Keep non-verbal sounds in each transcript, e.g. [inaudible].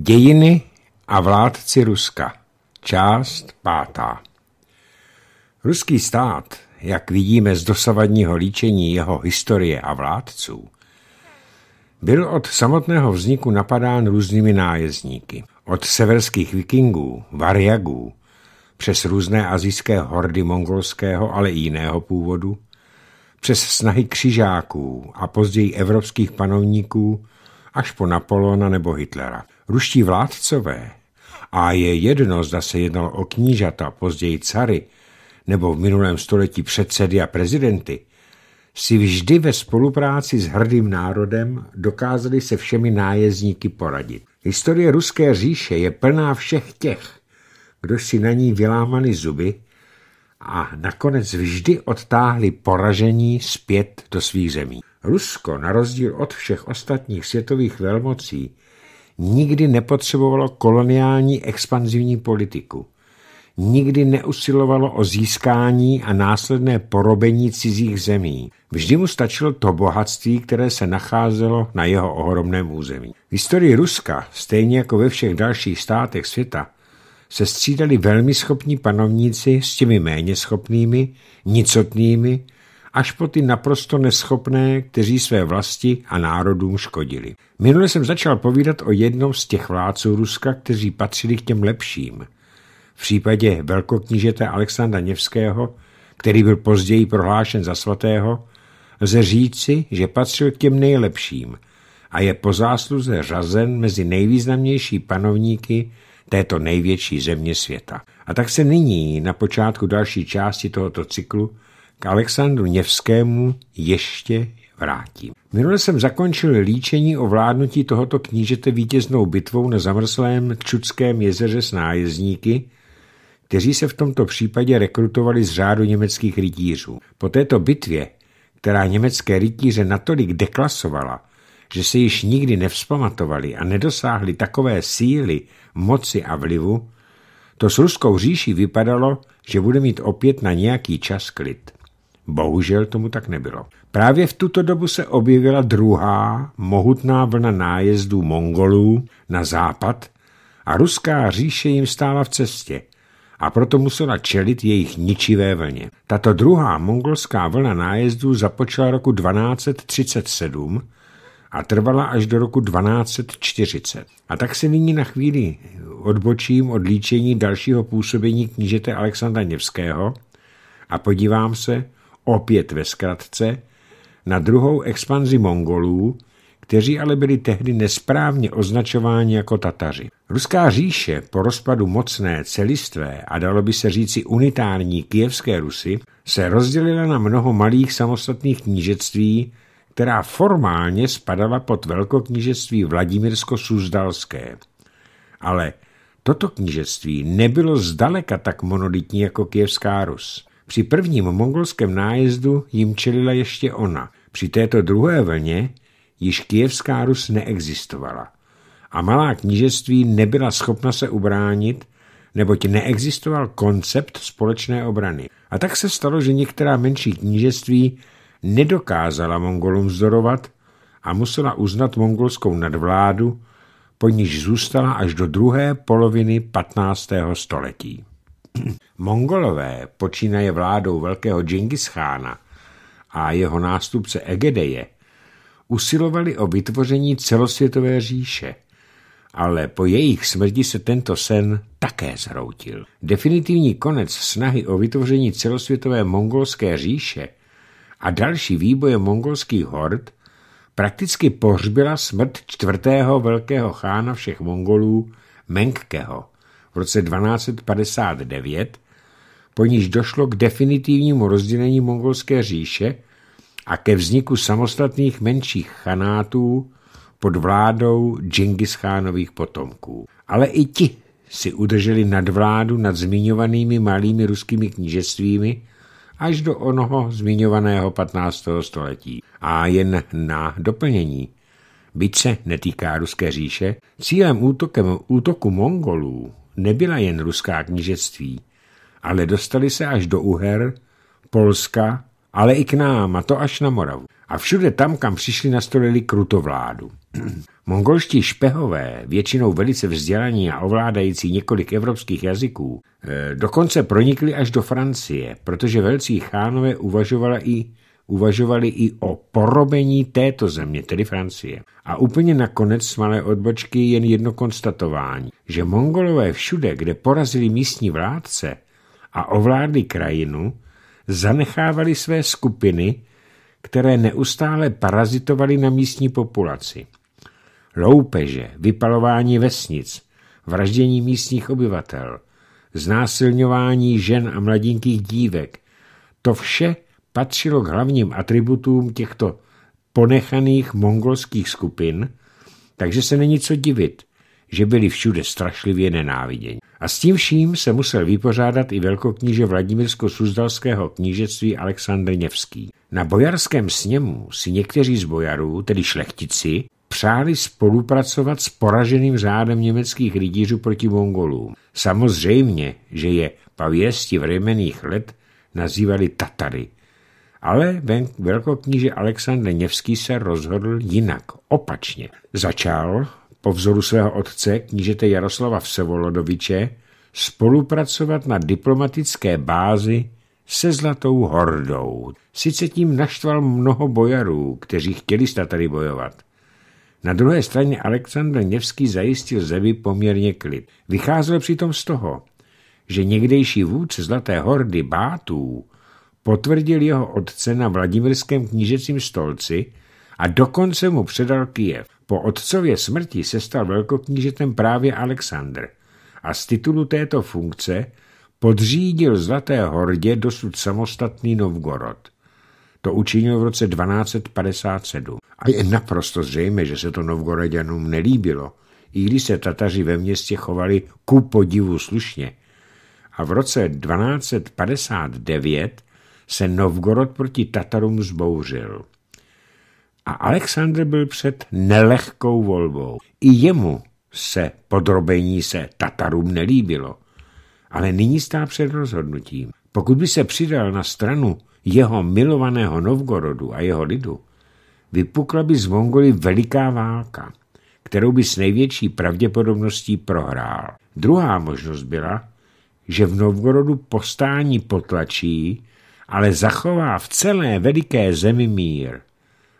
Dějiny a vládci Ruska. Část pátá. Ruský stát, jak vidíme z dosavadního líčení jeho historie a vládců, byl od samotného vzniku napadán různými nájezdníky. Od severských vikingů, variagů, přes různé azijské hordy mongolského, ale i jiného původu, přes snahy křižáků a později evropských panovníků až po Napolona nebo Hitlera. Ruští vládcové, a je jedno, zda se jednalo o knížata, později cary, nebo v minulém století předsedy a prezidenty, si vždy ve spolupráci s hrdým národem dokázali se všemi nájezdníky poradit. Historie Ruské říše je plná všech těch, kdo si na ní vylámali zuby a nakonec vždy odtáhli poražení zpět do svých zemí. Rusko, na rozdíl od všech ostatních světových velmocí, nikdy nepotřebovalo koloniální expanzivní politiku. Nikdy neusilovalo o získání a následné porobení cizích zemí. Vždy mu stačilo to bohatství, které se nacházelo na jeho ohromném území. V historii Ruska, stejně jako ve všech dalších státech světa, se střídali velmi schopní panovníci s těmi méně schopnými, nicotnými, až po ty naprosto neschopné, kteří své vlasti a národům škodili. Minule jsem začal povídat o jednom z těch vládců Ruska, kteří patřili k těm lepším. V případě velkoknížete Alexandra Něvského, který byl později prohlášen za svatého, lze říci, že patřil k těm nejlepším a je po zásluze řazen mezi nejvýznamnější panovníky této největší země světa. A tak se nyní, na počátku další části tohoto cyklu, k Alexandru Něvskému ještě vrátím. Minule jsem zakončil líčení o vládnutí tohoto knížete vítěznou bitvou na zamrzlém Čudském jezeře s nájezdníky, kteří se v tomto případě rekrutovali z řádu německých rytířů. Po této bitvě, která německé rytíře natolik deklasovala, že se již nikdy nevzpamatovali a nedosáhli takové síly, moci a vlivu, to s ruskou říší vypadalo, že bude mít opět na nějaký čas klid. Bohužel tomu tak nebylo. Právě v tuto dobu se objevila druhá mohutná vlna nájezdů Mongolů na západ a ruská říše jim stála v cestě a proto musela čelit jejich ničivé vlně. Tato druhá mongolská vlna nájezdů započala roku 1237 a trvala až do roku 1240. A tak se nyní na chvíli odbočím od líčení dalšího působení knížete Alexandra Něvského a podívám se, opět ve zkratce, na druhou expanzi Mongolů, kteří ale byli tehdy nesprávně označováni jako Tataři. Ruská říše po rozpadu mocné, celistvé a dalo by se říci unitární kijevské Rusy se rozdělila na mnoho malých samostatných knížectví, která formálně spadala pod velkoknížectví Vladimirsko suzdalské Ale toto knížectví nebylo zdaleka tak monolitní jako kijevská Rus. Při prvním mongolském nájezdu jim čelila ještě ona. Při této druhé vlně již kijevská Rus neexistovala a malá knížectví nebyla schopna se ubránit, neboť neexistoval koncept společné obrany. A tak se stalo, že některá menší knížectví nedokázala Mongolům vzdorovat a musela uznat mongolskou nadvládu, po níž zůstala až do druhé poloviny 15. století. Mongolové počínaje vládou velkého Džingischána a jeho nástupce Egedeje usilovali o vytvoření celosvětové říše, ale po jejich smrti se tento sen také zhroutil. Definitivní konec snahy o vytvoření celosvětové mongolské říše a další výboje mongolských hord prakticky pohřbila smrt čtvrtého velkého chána všech Mongolů, Mengkeho – roce 1259, po níž došlo k definitivnímu rozdělení mongolské říše a ke vzniku samostatných menších chanátů pod vládou Džingischánových potomků. Ale i ti si udrželi nadvládu nad zmiňovanými malými ruskými knížectvími až do onoho zmiňovaného 15. století. A jen na doplnění. Byť se netýká ruské říše, cílem útokem, útoku Mongolů nebyla jen ruská knížectví, ale dostali se až do Uher, Polska, ale i k nám, a to až na Moravu. A všude tam, kam přišli, nastolili krutovládu. [clears throat] Mongolští špehové, většinou velice vzdělaní a ovládající několik evropských jazyků, eh, dokonce pronikli až do Francie, protože velcí chánové uvažovala i uvažovali i o porobení této země, tedy Francie. A úplně nakonec z malé odbočky jen jedno konstatování, že mongolové všude, kde porazili místní vládce a ovládli krajinu, zanechávali své skupiny, které neustále parazitovaly na místní populaci. Loupeže, vypalování vesnic, vraždění místních obyvatel, znásilňování žen a mladinkých dívek, to vše – patřilo k hlavním atributům těchto ponechaných mongolských skupin, takže se není co divit, že byli všude strašlivě nenáviděni. A s tím vším se musel vypořádat i velkokníže vladimirsko suzdalského knížectví Aleksandr Něvský. Na bojarském sněmu si někteří z bojarů, tedy šlechtici, přáli spolupracovat s poraženým řádem německých rytířů proti Mongolům. Samozřejmě, že je pavěsti vremených let nazývali Tatary, ale velkokníže Aleksandr Něvský se rozhodl jinak, opačně. Začal, po vzoru svého otce, knížete Jaroslava Vsevolodoviče, spolupracovat na diplomatické bázi se Zlatou hordou. Sice tím naštval mnoho bojarů, kteří chtěli s Tatary bojovat. Na druhé straně Aleksandr Něvský zajistil zemi poměrně klid. Vycházel přitom z toho, že někdejší vůdce Zlaté hordy Bátů potvrdil jeho otce na Vladimirském knížecím stolci a dokonce mu předal Kijev. Po otcově smrti se stal velkoknížetem právě Alexandr a z titulu této funkce podřídil Zlaté hordě dosud samostatný Novgorod. To učinil v roce 1257. A je naprosto zřejmé, že se to novgorodianům nelíbilo, i když se Tataři ve městě chovali ku podivu slušně. A v roce 1259 se Novgorod proti Tatarům zbouřil. A Alexandr byl před nelehkou volbou. I jemu se podrobení se Tatarům nelíbilo, ale nyní stá před rozhodnutím. Pokud by se přidal na stranu jeho milovaného Novgorodu a jeho lidu, vypukla by z Mongoli veliká válka, kterou by s největší pravděpodobností prohrál. Druhá možnost byla, že v Novgorodu postání potlačí ale zachová v celé veliké zemi mír.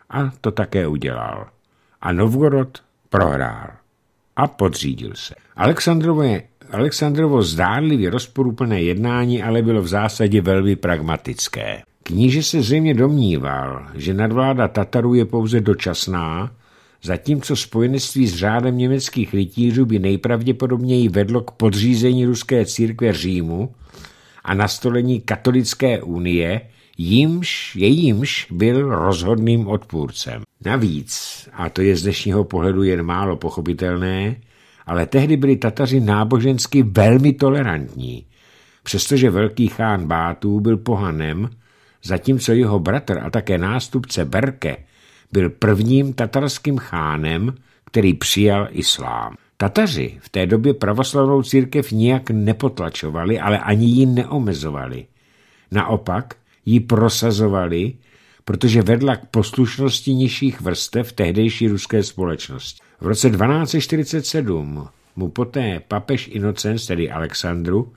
A to také udělal. A Novgorod prohrál. A podřídil se. Alexandrové Alexandrovo zdánlivě rozporuplné jednání ale bylo v zásadě velmi pragmatické. Kníže se zřejmě domníval, že nadvláda Tatarů je pouze dočasná, zatímco spojenectví s řádem německých rytířů by nejpravděpodobněji vedlo k podřízení ruské církve Římu a nastolení katolické unie, jímž, jejímž byl rozhodným odpůrcem. Navíc, a to je z dnešního pohledu jen málo pochopitelné, ale tehdy byli Tataři nábožensky velmi tolerantní, přestože velký chán Bátů byl pohanem, zatímco jeho bratr a také nástupce Berke byl prvním tatarským chánem, který přijal islám. Tataři v té době pravoslavnou církev nijak nepotlačovali, ale ani ji neomezovali. Naopak ji prosazovali, protože vedla k poslušnosti nižších vrstev tehdejší ruské společnosti. V roce 1247 mu poté papež Inocens, tedy Alexandru,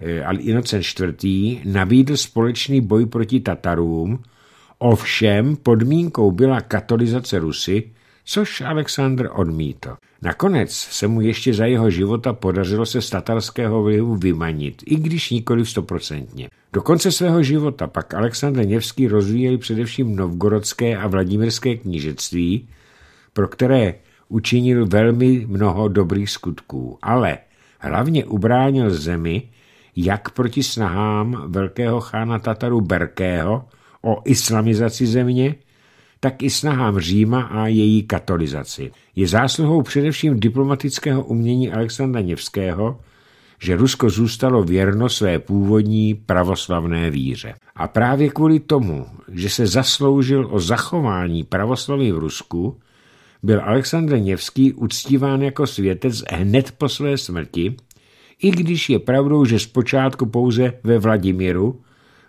eh, ale Inocens IV. nabídl společný boj proti Tatarům, ovšem podmínkou byla katolizace Rusy, což Alexandr odmítl. Nakonec se mu ještě za jeho života podařilo se z tatarského vlivu vymanit, i když nikoli stoprocentně. Do konce svého života pak Alexandr Něvský rozvíjel především novgorodské a vladimirské knížectví, pro které učinil velmi mnoho dobrých skutků, ale hlavně ubránil zemi jak proti snahám velkého chána Tataru Berkého o islamizaci země, tak i snahám Říma a její katolizaci. Je zásluhou především diplomatického umění Alexandra Něvského, že Rusko zůstalo věrno své původní pravoslavné víře. A právě kvůli tomu, že se zasloužil o zachování pravoslaví v Rusku, byl Alexandr Něvský uctíván jako světec hned po své smrti, i když je pravdou, že zpočátku pouze ve Vladimíru,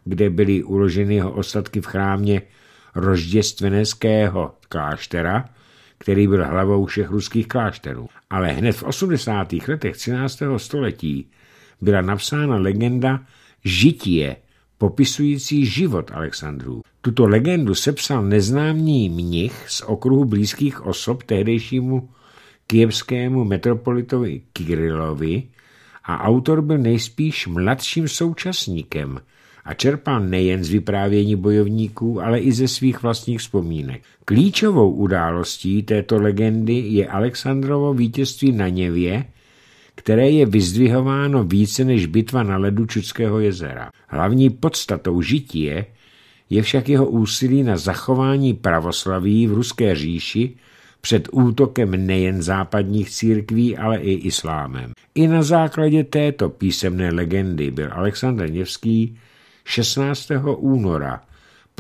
kde byly uloženy jeho ostatky v chrámě rožděstveneského kláštera, který byl hlavou všech ruských klášterů. Ale hned v 80. letech 13. století byla napsána legenda Žitie, popisující život Alexandrů. Tuto legendu sepsal neznámý mnich z okruhu blízkých osob tehdejšímu kievskému metropolitovi Kirilovi a autor byl nejspíš mladším současníkem a čerpal nejen z vyprávění bojovníků, ale i ze svých vlastních vzpomínek. Klíčovou událostí této legendy je Alexandrovo vítězství na Něvě, které je vyzdvihováno více než bitva na ledu Čudského jezera. Hlavní podstatou žití je však jeho úsilí na zachování pravoslaví v Ruské říši před útokem nejen západních církví, ale i islámem. I na základě této písemné legendy byl Aleksandr Něvský 16. února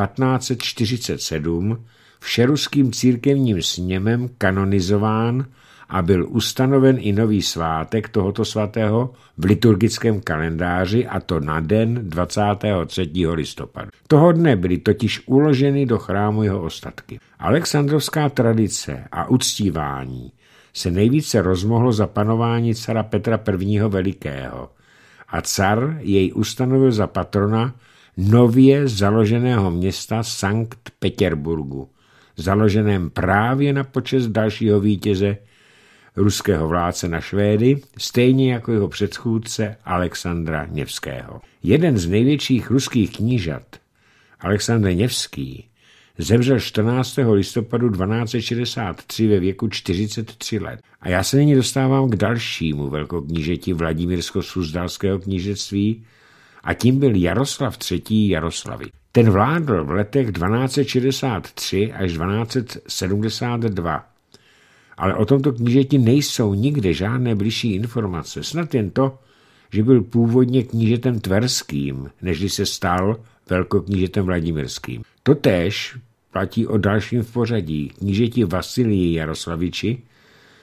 1547 všeruským církevním sněmem kanonizován a byl ustanoven i nový svátek tohoto svatého v liturgickém kalendáři a to na den 23. listopadu. Toho dne byly totiž uloženy do chrámu jeho ostatky. Alexandrovská tradice a uctívání se nejvíce rozmohlo za panování cara Petra I. Velikého – a car jej ustanovil za patrona nově založeného města Sankt Peterburgu, založeném právě na počest dalšího vítěze ruského vládce na Švédy, stejně jako jeho předchůdce Alexandra Něvského. Jeden z největších ruských knížat, Alexandr Něvský, zemřel 14. listopadu 1263 ve věku 43 let. A já se nyní dostávám k dalšímu velkoknížeti Vladimírsko-Suzdalského knížectví a tím byl Jaroslav III. Jaroslavy. Ten vládl v letech 1263 až 1272. Ale o tomto knížeti nejsou nikde žádné blížší informace, snad jen to, že byl původně knížetem tverským, nežli se stal velkoknížetem vladimirským. Totéž Platí o dalším v pořadí knížeti Vasilii Jaroslaviči,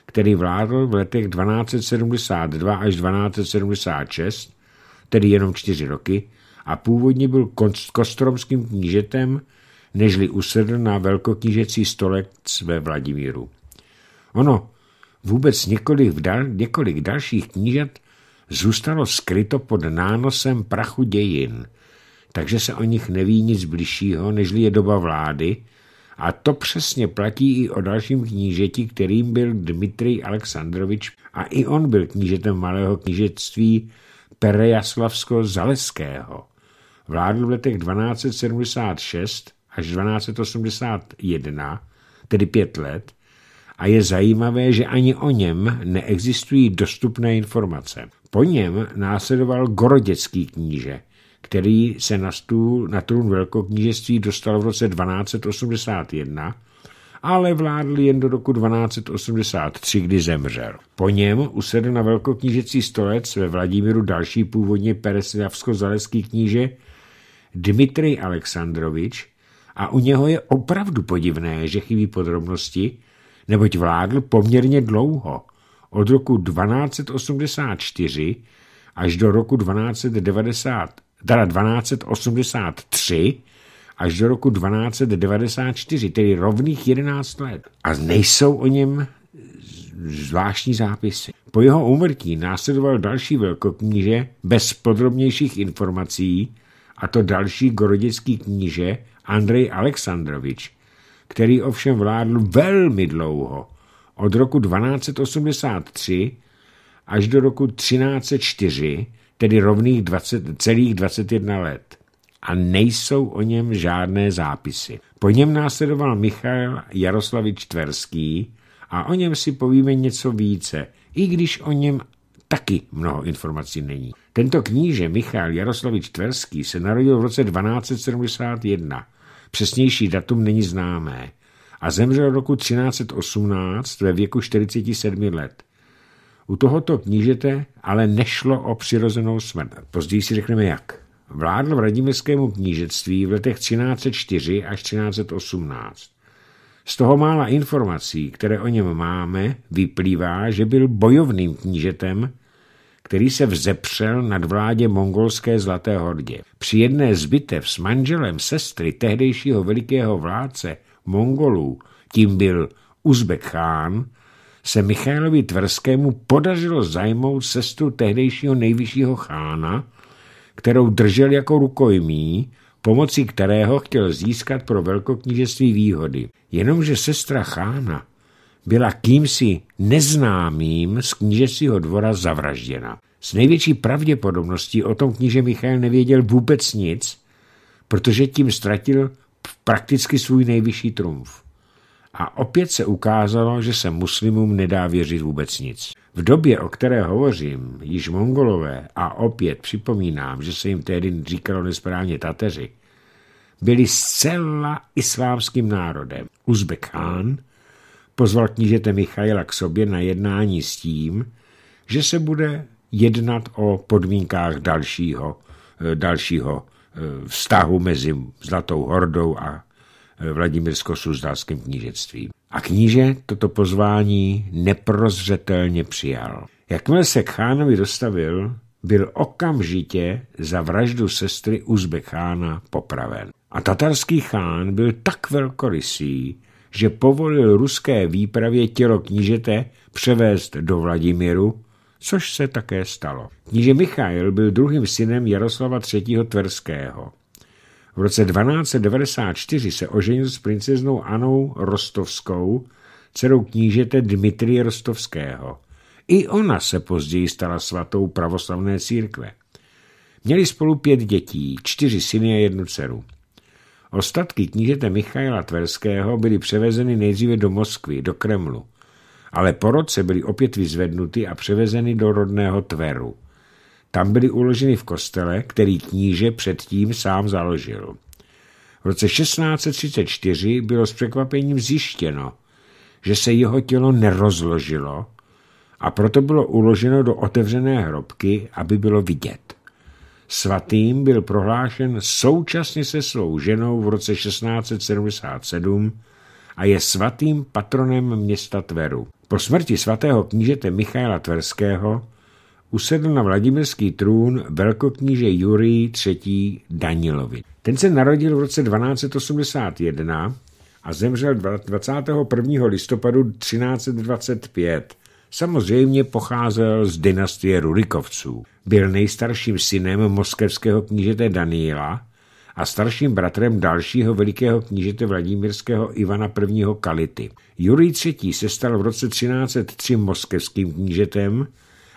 který vládl v letech 1272 až 1276, tedy jenom čtyři roky, a původně byl kostromským knížetem, nežli usedl na velkoknížecí stolek ve Vladimíru. Ono, vůbec několik, dal, několik dalších knížat zůstalo skryto pod nánosem prachu dějin – takže se o nich neví nic bližšího, nežli je doba vlády, a to přesně platí i o dalším knížeti, kterým byl Dmitrij Aleksandrovič a i on byl knížetem malého knížectví Perejaslavsko-Zaleského. Vládl v letech 1276 až 1281, tedy pět let, a je zajímavé, že ani o něm neexistují dostupné informace. Po něm následoval Gorodecký kníže – který se na, stůl, na trůn velkoknížectví dostal v roce 1281, ale vládl jen do roku 1283, kdy zemřel. Po něm usedl na velkoknížecí stolec ve Vladimíru další původně pereslavsko-zaleský kníže Dmitrij Aleksandrovič a u něho je opravdu podivné, že chybí podrobnosti, neboť vládl poměrně dlouho, od roku 1284 až do roku 1290, teda 1283 až do roku 1294, tedy rovných 11 let. A nejsou o něm zvláštní zápisy. Po jeho úmrtí následoval další velkokníže bez podrobnějších informací, a to další gorodický kníže Andrej Aleksandrovič, který ovšem vládl velmi dlouho, od roku 1283 až do roku 1304, tedy rovných 20, celých 21 let. A nejsou o něm žádné zápisy. Po něm následoval Michal Jaroslavič Tverský a o něm si povíme něco více, i když o něm taky mnoho informací není. Tento kníže Michal Jaroslavič Tverský se narodil v roce 1271. Přesnější datum není známé. A zemřel roku 1318 ve věku 47 let. U tohoto knížete ale nešlo o přirozenou smrt. Později si řekneme jak. Vládl v radimeskému knížectví v letech 1304 až 1318. Z toho mála informací, které o něm máme, vyplývá, že byl bojovným knížetem, který se vzepřel nad vládě mongolské Zlaté hordě. Při jedné z bitev s manželem sestry tehdejšího velikého vládce Mongolů, tím byl Uzbek Khan, se Michailovi Tverskému podařilo zajmout sestru tehdejšího nejvyššího chána, kterou držel jako rukojmí, pomocí kterého chtěl získat pro velkokněžství výhody. Jenomže sestra chána byla kýmsi neznámým z knížecího dvora zavražděna. S největší pravděpodobností o tom kníže Michal nevěděl vůbec nic, protože tím ztratil prakticky svůj nejvyšší trumf a opět se ukázalo, že se muslimům nedá věřit vůbec nic. V době, o které hovořím, již mongolové, a opět připomínám, že se jim tehdy říkalo nesprávně tateři, byli zcela islámským národem. Uzbek Khan pozval knížete Michaila k sobě na jednání s tím, že se bude jednat o podmínkách dalšího, e, dalšího e, vztahu mezi Zlatou hordou a vladimirsko suzdalském knížectví. A kníže toto pozvání neprozřetelně přijal. Jakmile se k chánovi dostavil, byl okamžitě za vraždu sestry Uzbekána popraven. A tatarský chán byl tak velkorysý, že povolil ruské výpravě tělo knížete převést do Vladimíru, což se také stalo. Kníže Michail byl druhým synem Jaroslava III. Tverského. V roce 1294 se oženil s princeznou Anou Rostovskou, dcerou knížete Dmitrie Rostovského. I ona se později stala svatou pravoslavné církve. Měli spolu pět dětí, čtyři syny a jednu dceru. Ostatky knížete Michaila Tverského byly převezeny nejdříve do Moskvy, do Kremlu, ale po roce byly opět vyzvednuty a převezeny do rodného Tveru – tam byly uloženy v kostele, který kníže předtím sám založil. V roce 1634 bylo s překvapením zjištěno, že se jeho tělo nerozložilo a proto bylo uloženo do otevřené hrobky, aby bylo vidět. Svatým byl prohlášen současně se svou ženou v roce 1677 a je svatým patronem města Tveru. Po smrti svatého knížete Michaela Tverského usedl na vladimirský trůn velkokníže Jurij III. Danilovi. Ten se narodil v roce 1281 a zemřel 21. listopadu 1325. Samozřejmě pocházel z dynastie Rurikovců. Byl nejstarším synem moskevského knížete Daniela a starším bratrem dalšího velikého knížete Vladimírského Ivana I. Kality. Jurij III. se stal v roce 1303 moskevským knížetem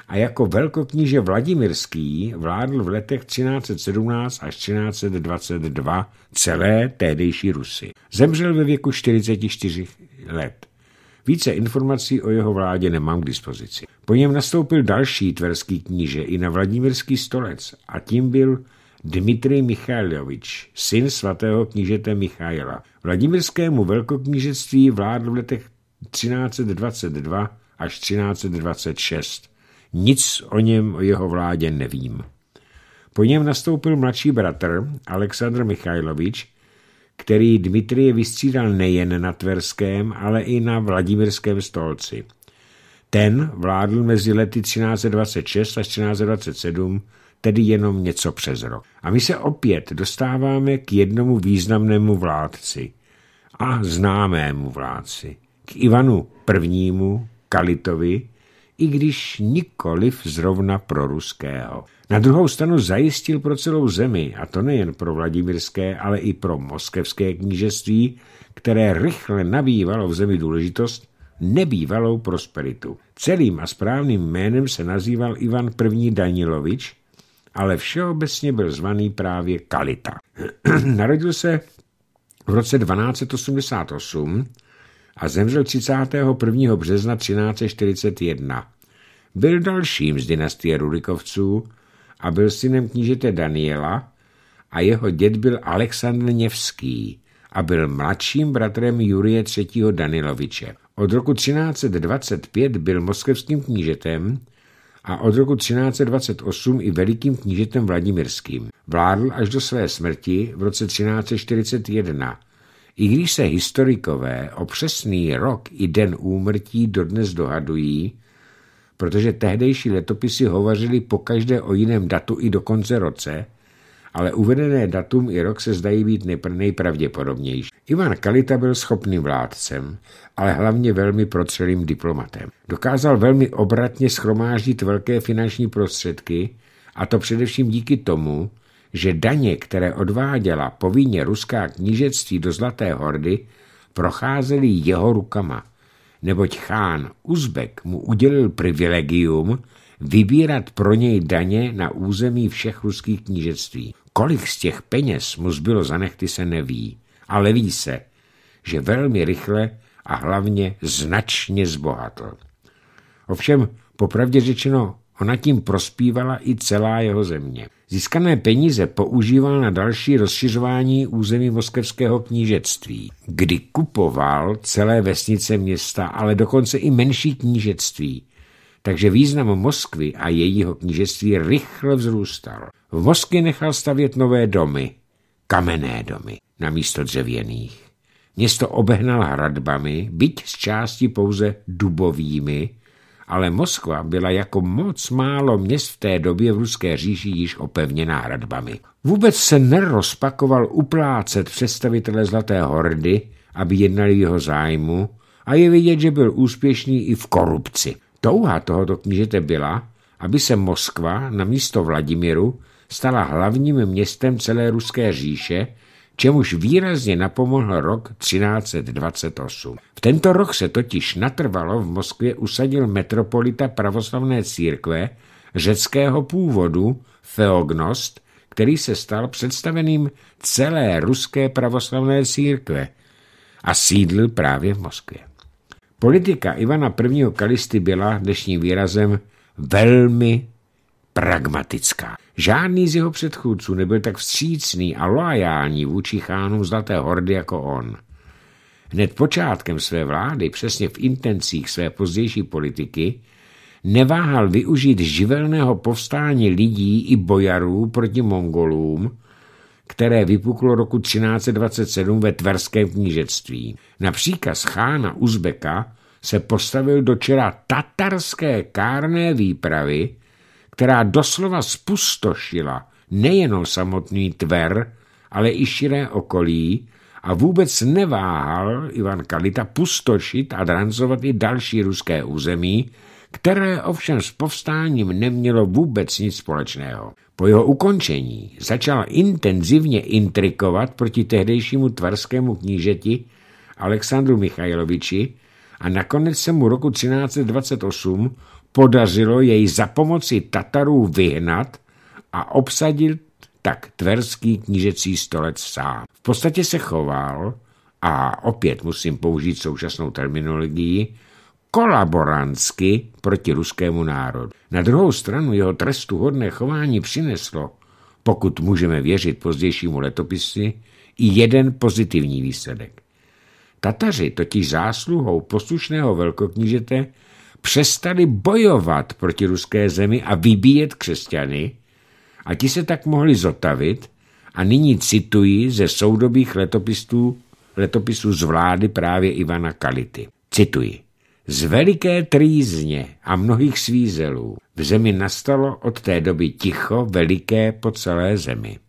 a jako velkokníže Vladimirský vládl v letech 1317 až 1322 celé tehdejší Rusy. Zemřel ve věku 44 let. Více informací o jeho vládě nemám k dispozici. Po něm nastoupil další tverský kníže i na Vladimirský stolec a tím byl Dmitrij Michajlovič, syn svatého knížete Michaila. Vladimirskému velkoknížectví vládl v letech 1322 až 1326. Nic o něm, o jeho vládě nevím. Po něm nastoupil mladší bratr Aleksandr Michajlovič, který Dmitrie vystřídal nejen na Tverském, ale i na Vladimirském stolci. Ten vládl mezi lety 1326 a 1327, tedy jenom něco přes rok. A my se opět dostáváme k jednomu významnému vládci a známému vládci, k Ivanu I. Kalitovi, i když nikoliv zrovna pro ruského. Na druhou stranu zajistil pro celou zemi, a to nejen pro vladimirské, ale i pro moskevské knížectví, které rychle nabývalo v zemi důležitost, nebývalou prosperitu. Celým a správným jménem se nazýval Ivan I. Danilovič, ale všeobecně byl zvaný právě Kalita. [clears throat] Narodil se v roce 1288 a zemřel 31. března 1341. Byl dalším z dynastie Rurikovců a byl synem knížete Daniela a jeho děd byl Aleksandr Něvský a byl mladším bratrem Jurie III. Daniloviče. Od roku 1325 byl moskevským knížetem a od roku 1328 i velikým knížetem Vladimirským. Vládl až do své smrti v roce 1341 i když se historikové o přesný rok i den úmrtí dodnes dohadují, protože tehdejší letopisy hovořily pokaždé o jiném datu i do konce roce, ale uvedené datum i rok se zdají být nejpravděpodobnější. Ivan Kalita byl schopným vládcem, ale hlavně velmi procelým diplomatem. Dokázal velmi obratně schromáždit velké finanční prostředky, a to především díky tomu, že daně, které odváděla povinně ruská knížectví do Zlaté hordy, procházely jeho rukama, neboť chán Uzbek mu udělil privilegium vybírat pro něj daně na území všech ruských knížectví. Kolik z těch peněz mu zbylo zanechty se neví, ale ví se, že velmi rychle a hlavně značně zbohatl. Ovšem, popravdě řečeno, Ona tím prospívala i celá jeho země. Získané peníze používal na další rozšiřování území moskevského knížectví, kdy kupoval celé vesnice města, ale dokonce i menší knížectví. Takže význam Moskvy a jejího knížectví rychle vzrůstal. V Moskvě nechal stavět nové domy, kamenné domy, na místo dřevěných. Město obehnal hradbami, byť z části pouze dubovými, ale Moskva byla jako moc málo měst v té době v ruské říši již opevněná hradbami. Vůbec se nerozpakoval uplácet představitele Zlaté hordy, aby jednali v jeho zájmu a je vidět, že byl úspěšný i v korupci. Touha tohoto knížete byla, aby se Moskva na místo Vladimíru stala hlavním městem celé ruské říše čemuž výrazně napomohl rok 1328. V tento rok se totiž natrvalo v Moskvě usadil metropolita pravoslavné církve řeckého původu Theognost, který se stal představeným celé ruské pravoslavné církve a sídlil právě v Moskvě. Politika Ivana I. Kalisty byla dnešním výrazem velmi pragmatická. Žádný z jeho předchůdců nebyl tak vstřícný a loajální vůči chánům Zlaté hordy jako on. Hned počátkem své vlády, přesně v intencích své pozdější politiky, neváhal využít živelného povstání lidí i bojarů proti Mongolům, které vypuklo roku 1327 ve Tverském knížectví. Na příkaz chána Uzbeka se postavil do čela tatarské kárné výpravy, která doslova spustošila nejenom samotný tver, ale i širé okolí a vůbec neváhal Ivan Kalita pustošit a dranzovat i další ruské území, které ovšem s povstáním nemělo vůbec nic společného. Po jeho ukončení začal intenzivně intrikovat proti tehdejšímu tvarskému knížeti Alexandru Michajloviči a nakonec se mu roku 1328 podařilo jej za pomoci Tatarů vyhnat a obsadit tak tverský knížecí stolec sám. V podstatě se choval, a opět musím použít současnou terminologii, kolaborantsky proti ruskému národu. Na druhou stranu jeho trestu hodné chování přineslo, pokud můžeme věřit pozdějšímu letopisy, i jeden pozitivní výsledek. Tataři totiž zásluhou poslušného velkoknížete přestali bojovat proti ruské zemi a vybíjet křesťany a ti se tak mohli zotavit a nyní cituji ze soudobých letopisů, letopisů z vlády právě Ivana Kality. Cituji. Z veliké trýzně a mnohých svízelů v zemi nastalo od té doby ticho veliké po celé zemi.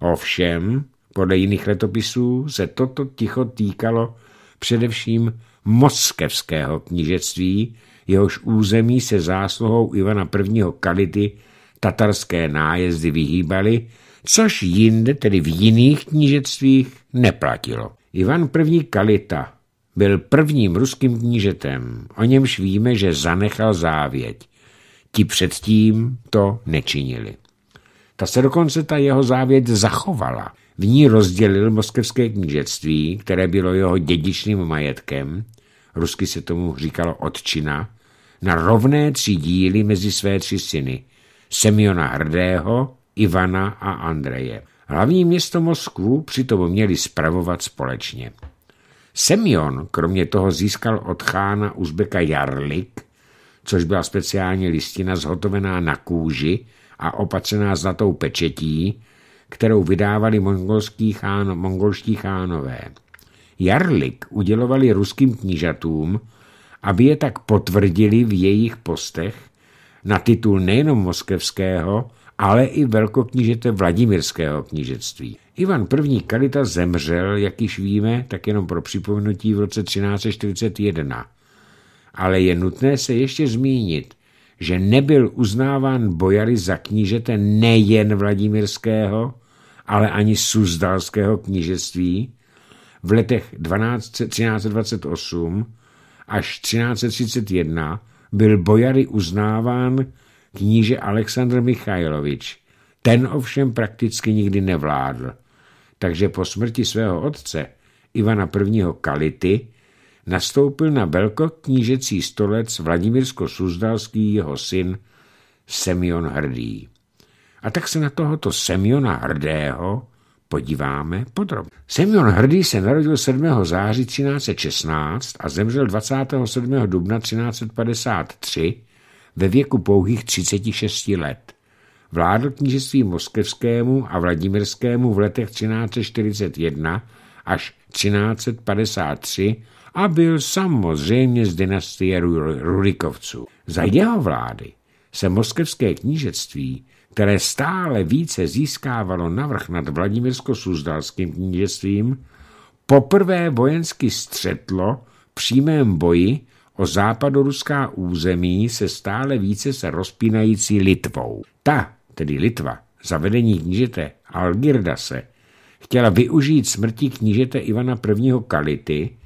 Ovšem, podle jiných letopisů se toto ticho týkalo především moskevského knížectví, jehož území se zásluhou Ivana I. Kality tatarské nájezdy vyhýbaly, což jinde, tedy v jiných knížectvích, neplatilo. Ivan I. Kalita byl prvním ruským knížetem, o němž víme, že zanechal závěť. Ti předtím to nečinili. Ta se dokonce ta jeho závěť zachovala. V ní rozdělil moskevské knížectví, které bylo jeho dědičným majetkem, rusky se tomu říkalo odčina, na rovné tři díly mezi své tři syny, Semiona Hrdého, Ivana a Andreje. Hlavní město Moskvu přitom měli spravovat společně. Semion kromě toho získal od chána Uzbeka Jarlik, což byla speciální listina zhotovená na kůži a opatřená zlatou pečetí, kterou vydávali mongolský chán, mongolští chánové. Jarlik udělovali ruským knížatům, aby je tak potvrdili v jejich postech na titul nejenom moskevského, ale i velkoknížete Vladimirského knížectví. Ivan I. Kalita zemřel, jak již víme, tak jenom pro připomenutí v roce 1341. Ale je nutné se ještě zmínit, že nebyl uznáván bojary za knížete nejen Vladimirského, ale ani Suzdalského knížectví v letech 12, 1328 až 1331 byl bojary uznáván kníže Aleksandr Michajlovič. Ten ovšem prakticky nikdy nevládl, takže po smrti svého otce Ivana I. Kality nastoupil na velkoknížecí knížecí stolec Vladimirsko-Suzdalský jeho syn Semion Hrdý. A tak se na tohoto Semiona Hrdého podíváme podrobně. Semyon Hrdý se narodil 7. září 1316 a zemřel 27. dubna 1353 ve věku pouhých 36 let. Vládl knížectví moskevskému a vladimirskému v letech 1341 až 1353 a byl samozřejmě z dynastie Rurikovců. Za jeho vlády se moskevské knížectví které stále více získávalo navrh nad Vladimirsko-Suzdalským knížectvím, poprvé vojensky střetlo v přímém boji o západoruská území se stále více se rozpínající Litvou. Ta, tedy Litva, zavedení knížete Algirdase, chtěla využít smrti knížete Ivana I. Kality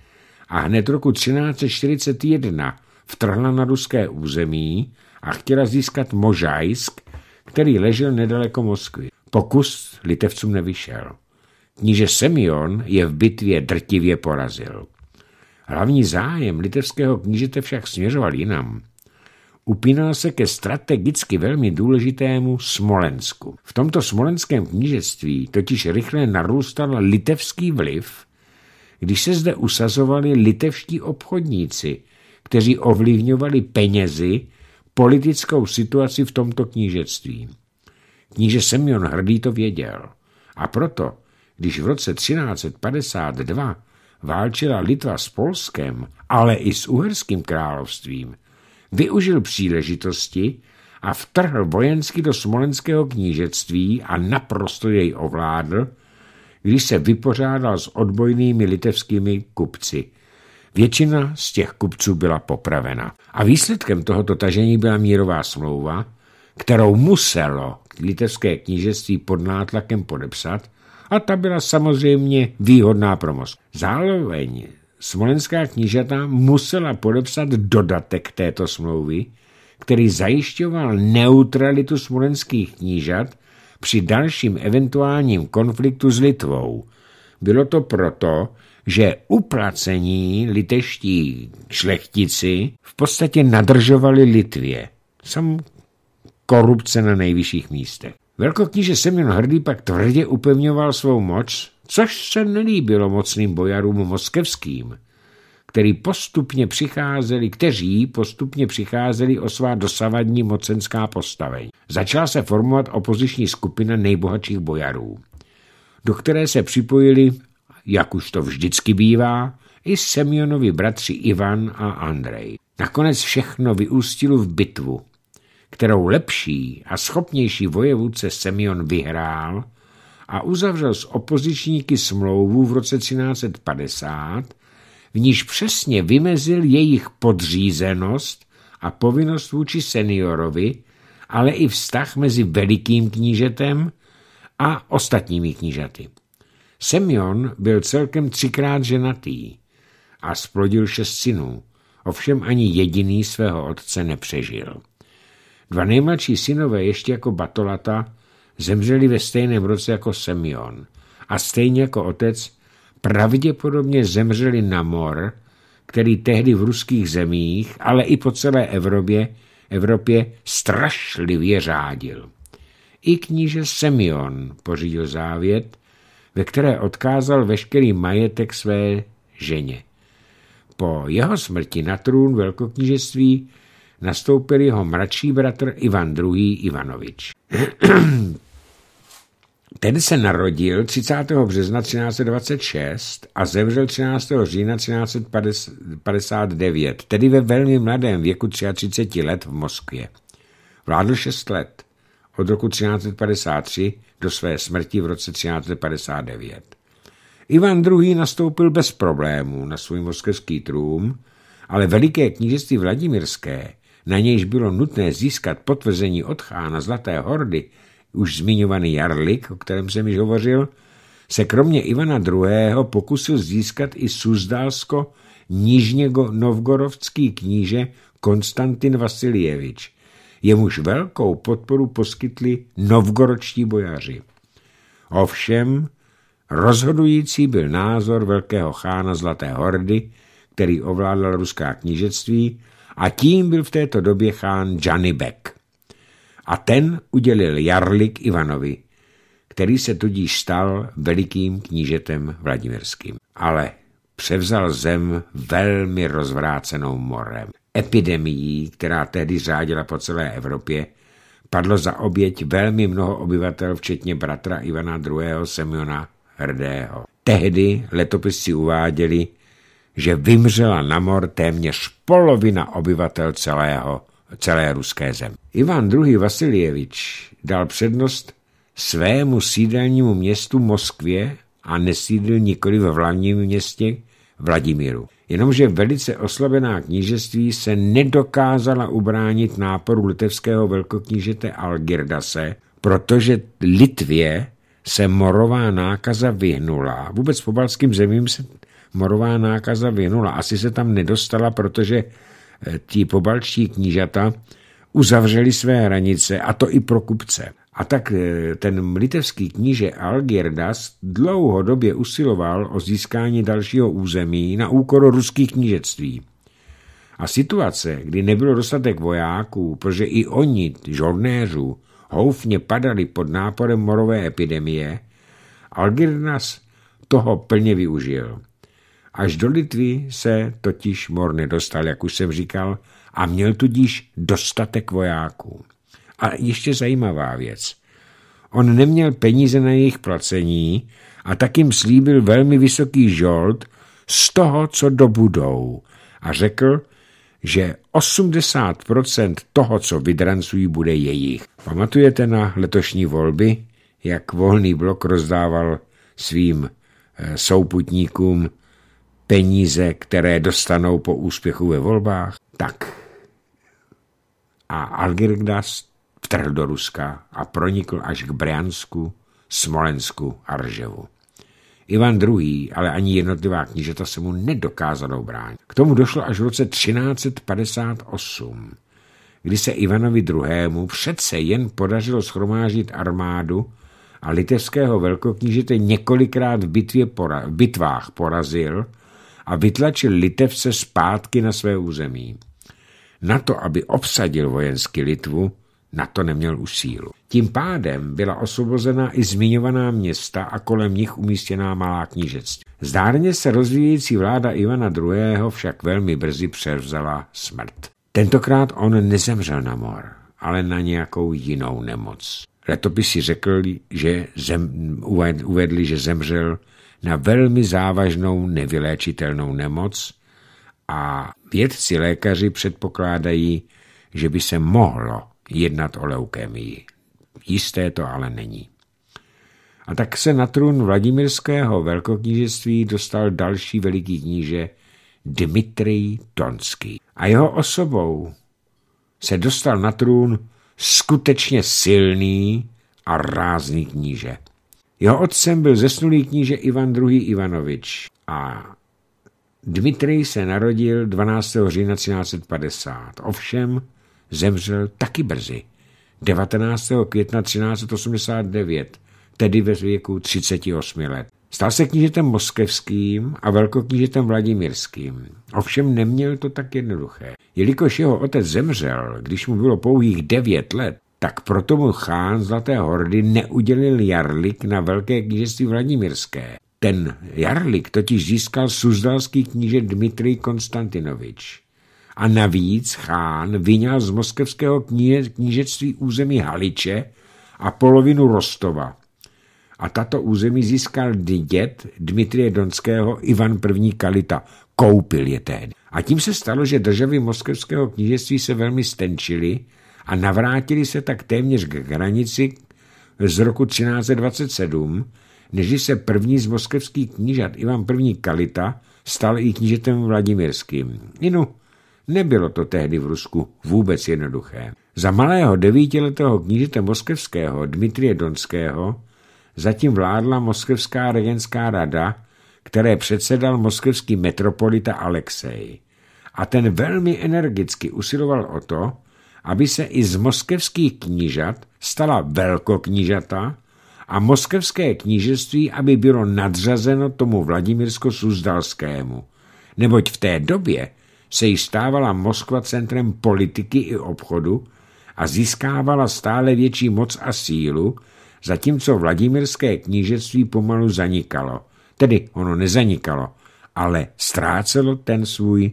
a hned roku 1341 vtrhla na ruské území a chtěla získat Možajsk, který ležel nedaleko Moskvy. Pokus litevcům nevyšel. Kníže Semion je v bitvě drtivě porazil. Hlavní zájem litevského knížete však směřoval jinam. Upínal se ke strategicky velmi důležitému Smolensku. V tomto smolenském knížectví totiž rychle narůstal litevský vliv, když se zde usazovali litevští obchodníci, kteří ovlivňovali penězi, politickou situaci v tomto knížectví. Kníže Semyon Hrdý to věděl. A proto, když v roce 1352 válčila Litva s Polskem, ale i s Uherským královstvím, využil příležitosti a vtrhl vojensky do smolenského knížectví a naprosto jej ovládl, když se vypořádal s odbojnými litevskými kupci – Většina z těch kupců byla popravena. A výsledkem tohoto tažení byla mírová smlouva, kterou muselo litevské knížectví pod nátlakem podepsat a ta byla samozřejmě výhodná pro Moskvu. Zároveň smolenská knížata musela podepsat dodatek této smlouvy, který zajišťoval neutralitu smolenských knížat při dalším eventuálním konfliktu s Litvou. Bylo to proto, že uplacení liteští šlechtici v podstatě nadržovali Litvě. Sam korupce na nejvyšších místech. Velkokníže Semion Hrdý pak tvrdě upevňoval svou moc, což se nelíbilo mocným bojarům moskevským, který postupně přicházeli, kteří postupně přicházeli o svá dosavadní mocenská postavení. Začala se formovat opoziční skupina nejbohatších bojarů, do které se připojili jak už to vždycky bývá, i Semionovi bratři Ivan a Andrej. Nakonec všechno vyústilo v bitvu, kterou lepší a schopnější vojevůdce Semion vyhrál a uzavřel s opozičníky smlouvu v roce 1350, v níž přesně vymezil jejich podřízenost a povinnost vůči seniorovi, ale i vztah mezi velikým knížetem a ostatními knížaty. Semyon byl celkem třikrát ženatý a splodil šest synů, ovšem ani jediný svého otce nepřežil. Dva nejmladší synové ještě jako Batolata zemřeli ve stejném roce jako Semyon a stejně jako otec pravděpodobně zemřeli na mor, který tehdy v ruských zemích, ale i po celé Evropě, Evropě strašlivě řádil. I kníže Semyon pořídil závět, ve které odkázal veškerý majetek své ženě. Po jeho smrti na trůn velkoknížectví nastoupil jeho mladší bratr Ivan II. Ivanovič. [clears throat] Ten se narodil 30. března 1326 a zemřel 13. října 1359, tedy ve velmi mladém věku 33 let v Moskvě. Vládl 6 let od roku 1353 do své smrti v roce 1359. Ivan II. nastoupil bez problémů na svůj moskevský trům, ale veliké knížectví Vladimirské, na nějž bylo nutné získat potvrzení od chána Zlaté hordy, už zmiňovaný Jarlik, o kterém jsem již hovořil, se kromě Ivana II. pokusil získat i Suzdálsko Nižně Novgorovský kníže Konstantin Vasiljevič, jemuž velkou podporu poskytli novgoročtí bojaři. Ovšem, rozhodující byl názor velkého chána Zlaté hordy, který ovládal ruská knížectví, a tím byl v této době chán Džanibek. A ten udělil jarlik Ivanovi, který se tudíž stal velikým knížetem Vladimirským. Ale převzal zem velmi rozvrácenou morem epidemií, která tehdy řádila po celé Evropě, padlo za oběť velmi mnoho obyvatel, včetně bratra Ivana II. Semiona Hrdého. Tehdy letopisci uváděli, že vymřela na mor téměř polovina obyvatel celého, celé ruské země. Ivan II. Vasiljevič dal přednost svému sídelnímu městu Moskvě a nesídl nikoli ve hlavním městě Vladimíru jenomže velice oslabená knížectví se nedokázala ubránit náporu litevského velkoknížete Algirdase, protože Litvě se morová nákaza vyhnula. Vůbec po balským zemím se morová nákaza vyhnula. Asi se tam nedostala, protože eh, ti pobalčtí knížata uzavřeli své hranice, a to i pro kupce. A tak eh, ten litevský kníže Algirdas dlouhodobě usiloval o získání dalšího území na úkor ruských knížectví. A situace, kdy nebylo dostatek vojáků, protože i oni, žornéřů, houfně padali pod náporem morové epidemie, Algirdas toho plně využil. Až do Litvy se totiž mor nedostal, jak už jsem říkal, a měl tudíž dostatek vojáků. A ještě zajímavá věc. On neměl peníze na jejich placení a tak jim slíbil velmi vysoký žold z toho, co dobudou. A řekl, že 80% toho, co vydrancují, bude jejich. Pamatujete na letošní volby, jak volný blok rozdával svým eh, souputníkům peníze, které dostanou po úspěchu ve volbách? Tak. A Algirdas vtrhl do Ruska a pronikl až k Briansku, Smolensku a Rževu. Ivan II., ale ani jednotlivá knížeta se mu nedokázalo bránit. K tomu došlo až v roce 1358, kdy se Ivanovi II. přece jen podařilo schromáždit armádu a litevského velkoknížete několikrát v, bitvě pora- v bitvách porazil a vytlačil Litevce zpátky na své území. Na to, aby obsadil vojensky Litvu, na to neměl už sílu. Tím pádem byla osvobozena i zmiňovaná města a kolem nich umístěná malá knížectví. Zdárně se rozvíjející vláda Ivana II. však velmi brzy převzala smrt. Tentokrát on nezemřel na mor, ale na nějakou jinou nemoc. Letopisy řekli, že zem, uvedli, že zemřel na velmi závažnou nevyléčitelnou nemoc a vědci lékaři předpokládají, že by se mohlo jednat o leukémii. Jisté to ale není. A tak se na trůn Vladimirského velkoknížectví dostal další veliký kníže Dmitrij Tonský. A jeho osobou se dostal na trůn skutečně silný a rázný kníže. Jeho otcem byl zesnulý kníže Ivan II. Ivanovič a Dmitrij se narodil 12. října 1350. Ovšem, zemřel taky brzy, 19. května 1389, tedy ve věku 38 let. Stal se knížetem moskevským a velkoknížetem vladimírským. Ovšem neměl to tak jednoduché. Jelikož jeho otec zemřel, když mu bylo pouhých devět let, tak proto mu chán Zlaté hordy neudělil jarlik na velké knížectví vladimírské. Ten jarlik totiž získal suzdalský kníže Dmitrij Konstantinovič a navíc chán vyňal z moskevského knížectví území Haliče a polovinu Rostova. A tato území získal dět Dmitrie Donského Ivan I. Kalita. Koupil je tehdy. A tím se stalo, že državy moskevského knížectví se velmi stenčily a navrátili se tak téměř k hranici z roku 1327, než se první z moskevských knížat Ivan I. Kalita stal i knížetem Vladimirským. Inu, Nebylo to tehdy v Rusku vůbec jednoduché. Za malého devítiletého knížete moskevského Dmitrie Donského zatím vládla Moskevská regenská rada, které předsedal moskevský metropolita Alexej. A ten velmi energicky usiloval o to, aby se i z moskevských knížat stala velkoknížata a moskevské knížectví, aby bylo nadřazeno tomu Vladimirsko-Suzdalskému. Neboť v té době se již stávala Moskva centrem politiky i obchodu a získávala stále větší moc a sílu, zatímco vladimirské knížectví pomalu zanikalo. Tedy ono nezanikalo, ale ztrácelo ten svůj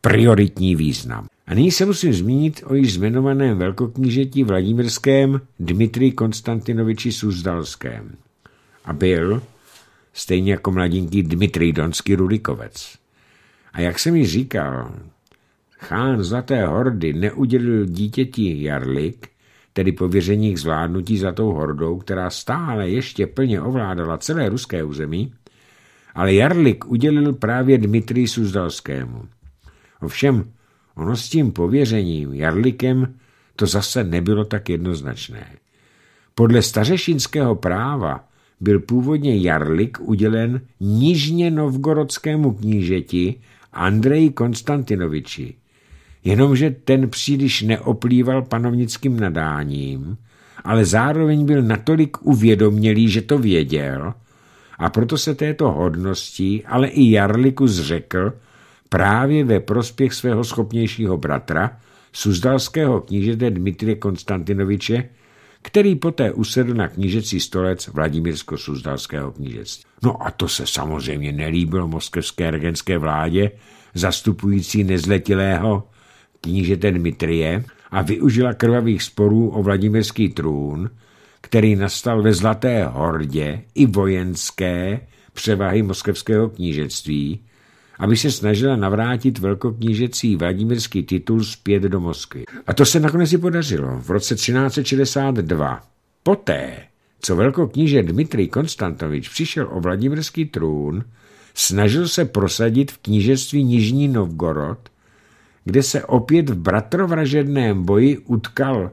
prioritní význam. A nyní se musím zmínit o již zmenovaném velkoknížetí Vladimirském Dmitri Konstantinoviči Suzdalském. A byl, stejně jako mladinký Dmitrij Donský Rulikovec. A jak jsem mi říkal, chán Zlaté hordy neudělil dítěti jarlik, tedy pověření k zvládnutí za tou hordou, která stále ještě plně ovládala celé ruské území, ale jarlik udělil právě Dmitrii Suzdalskému. Ovšem, ono s tím pověřením, jarlikem, to zase nebylo tak jednoznačné. Podle stařešinského práva byl původně jarlik udělen nižně novgorodskému knížeti Andreji Konstantinoviči, jenomže ten příliš neoplýval panovnickým nadáním, ale zároveň byl natolik uvědomělý, že to věděl, a proto se této hodnosti, ale i Jarliku zřekl právě ve prospěch svého schopnějšího bratra, suzdalského knížete Dmitrie Konstantinoviče, který poté usedl na knížecí stolec Vladimírsko-Suzdalského knížectví. No a to se samozřejmě nelíbilo moskevské regenské vládě, zastupující nezletilého knížete Dmitrie a využila krvavých sporů o vladimirský trůn, který nastal ve Zlaté hordě i vojenské převahy moskevského knížectví, aby se snažila navrátit velkoknížecí vladimirský titul zpět do Moskvy. A to se nakonec i podařilo v roce 1362. Poté, co velkokníže Dmitrij Konstantovič přišel o vladimirský trůn, snažil se prosadit v knížectví Nižní Novgorod, kde se opět v bratrovražedném boji utkal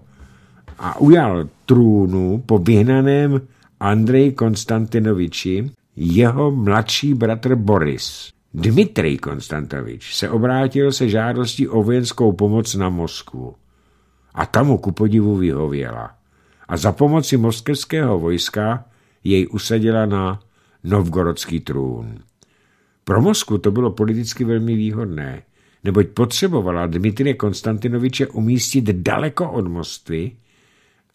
a ujal trůnu po vyhnaném Andrej Konstantinoviči jeho mladší bratr Boris. Dmitrij Konstantovič se obrátil se žádostí o vojenskou pomoc na Moskvu. A tam mu ku podivu vyhověla. A za pomoci moskevského vojska jej usadila na novgorodský trůn. Pro Moskvu to bylo politicky velmi výhodné, neboť potřebovala Dmitrie Konstantinoviče umístit daleko od Mostvy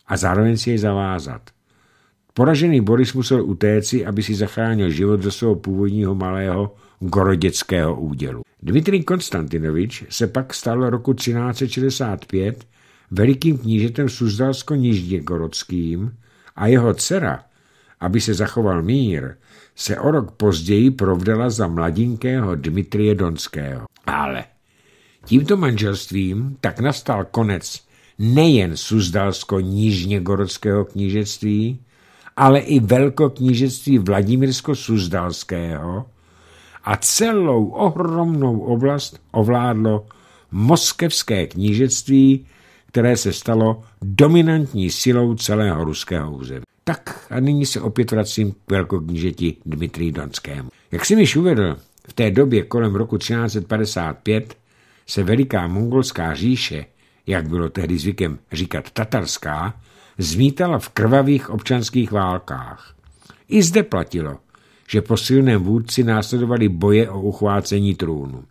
a zároveň si jej zavázat. Poražený Boris musel utéci, aby si zachránil život ze svého původního malého Goroděckého údělu. Dmitrij Konstantinovič se pak stal roku 1365 velikým knížetem suzdalsko gorodským a jeho dcera, aby se zachoval mír, se o rok později provdala za mladinkého Dmitrie Donského. Ale tímto manželstvím tak nastal konec nejen suzdalsko gorodského knížectví, ale i velkoknížectví Vladimírsko-Suzdalského a celou ohromnou oblast ovládlo moskevské knížectví, které se stalo dominantní silou celého ruského území. Tak a nyní se opět vracím k velkoknížeti Dmitrii Donskému. Jak jsem již uvedl, v té době kolem roku 1355 se veliká mongolská říše, jak bylo tehdy zvykem říkat tatarská, zmítala v krvavých občanských válkách. I zde platilo – že po silném vůdci následovali boje o uchvácení trůnu.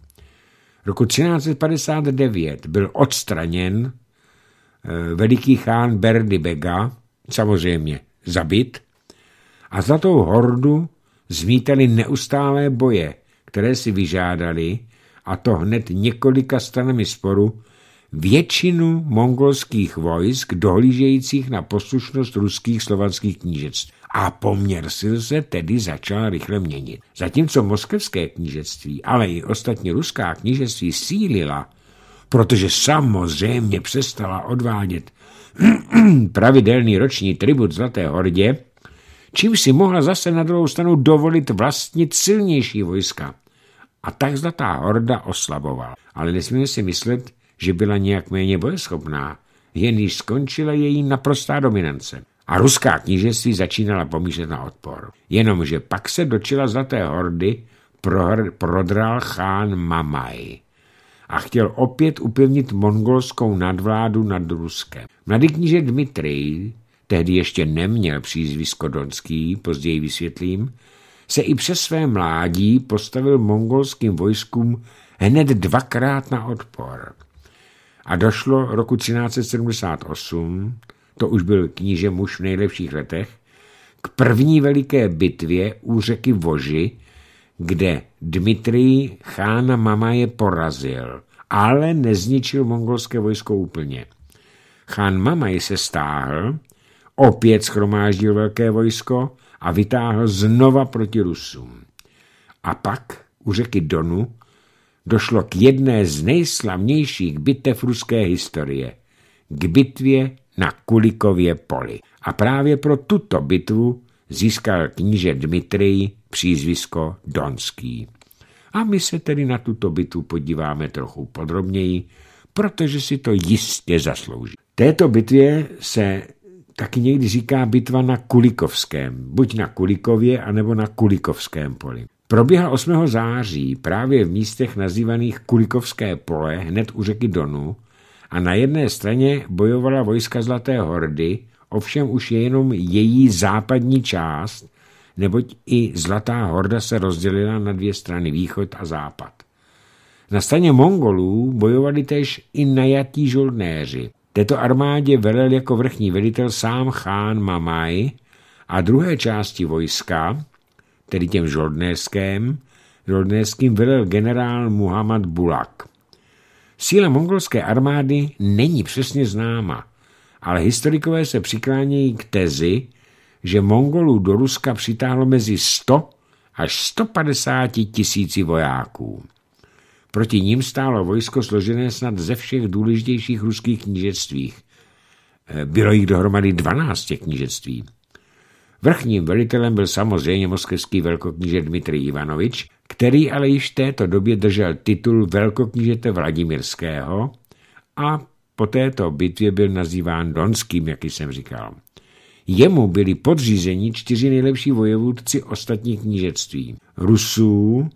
Roku 1359 byl odstraněn eh, veliký chán Berdy Bega, samozřejmě zabit, a za tou hordu zmítali neustálé boje, které si vyžádali, a to hned několika stranami sporu většinu mongolských vojsk dohlížejících na poslušnost ruských slovanských knížectví. A poměr sil se tedy začal rychle měnit. Zatímco moskevské knížectví, ale i ostatní ruská knížectví sílila, protože samozřejmě přestala odvádět [clears throat] pravidelný roční tribut Zlaté hordě, čím si mohla zase na druhou stranu dovolit vlastnit silnější vojska. A tak Zlatá horda oslabovala. Ale nesmíme si myslet, že byla nějak méně bojeschopná, jen již skončila její naprostá dominance. A ruská knížectví začínala pomýšlet na odpor. Jenomže pak se do čela zlaté hordy prohr, prodral chán Mamaj a chtěl opět upevnit mongolskou nadvládu nad Ruskem. Mladý kníže Dmitrij, tehdy ještě neměl přízvisko Donský, později vysvětlím, se i přes své mládí postavil mongolským vojskům hned dvakrát na odpor a došlo roku 1378, to už byl kníže muž v nejlepších letech, k první veliké bitvě u řeky Voži, kde Dmitrij chána Mamaje porazil, ale nezničil mongolské vojsko úplně. Chán Mamaj se stáhl, opět schromáždil velké vojsko a vytáhl znova proti Rusům. A pak u řeky Donu došlo k jedné z nejslavnějších bitev ruské historie, k bitvě na Kulikově poli. A právě pro tuto bitvu získal kníže Dmitrij přízvisko Donský. A my se tedy na tuto bitvu podíváme trochu podrobněji, protože si to jistě zaslouží. Této bitvě se taky někdy říká bitva na Kulikovském, buď na Kulikově, anebo na Kulikovském poli. Proběhla 8. září právě v místech nazývaných Kulikovské pole hned u řeky Donu a na jedné straně bojovala vojska Zlaté hordy, ovšem už je jenom její západní část, neboť i Zlatá horda se rozdělila na dvě strany, východ a západ. Na straně Mongolů bojovali též i najatí žoldnéři, této armádě velel jako vrchní velitel sám chán Mamaj a druhé části vojska, tedy těm žoldnéském, žoldnéským velel generál Muhammad Bulak. Síla mongolské armády není přesně známa, ale historikové se přiklánějí k tezi, že Mongolů do Ruska přitáhlo mezi 100 až 150 tisíci vojáků. Proti ním stálo vojsko složené snad ze všech důležitějších ruských knížectvích. Eh, bylo jich dohromady 12 těch knížectví. Vrchním velitelem byl samozřejmě moskevský velkokníže Dmitrij Ivanovič, který ale již v této době držel titul velkoknížete Vladimirského a po této bitvě byl nazýván Donským, jak jsem říkal. Jemu byli podřízeni čtyři nejlepší vojevůdci ostatních knížectví. Rusů,